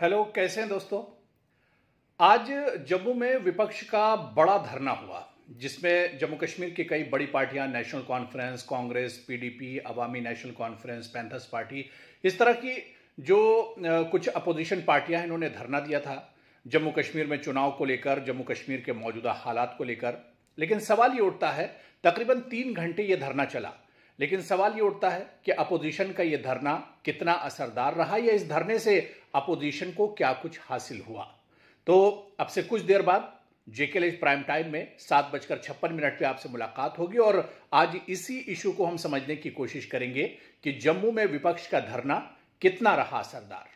hello कैसे हैं दोस्तों आज जम्मू में विपक्ष का बड़ा धरना हुआ जिसमें जम्मू कश्मीर की कई बड़ी पार्टियां नेशनल कॉन्फ्रेंस कांग्रेस पीडीपी अवामी नेशनल कॉन्फ्रेंस पैंथर्स पार्टी इस तरह की जो कुछ अपोजिशन पार्टियां हैं इन्होंने धरना दिया था जम्मू कश्मीर में चुनाव को लेकर जम्मू कश्मीर के मौजूदा हालात को लेकर लेकिन सवाल ये उठता है तकरीबन तीन घंटे ये धरना चला लेकिन सवाल ये उठता है कि अपोजिशन का ये धरना कितना असरदार रहा या इस धरने से अपोजिशन को क्या कुछ हासिल हुआ तो अब से कुछ देर बाद जेके प्राइम टाइम में सात बजकर छप्पन मिनट पे आपसे मुलाकात होगी और आज इसी इशू को हम समझने की कोशिश करेंगे कि जम्मू में विपक्ष का धरना कितना रहा असरदार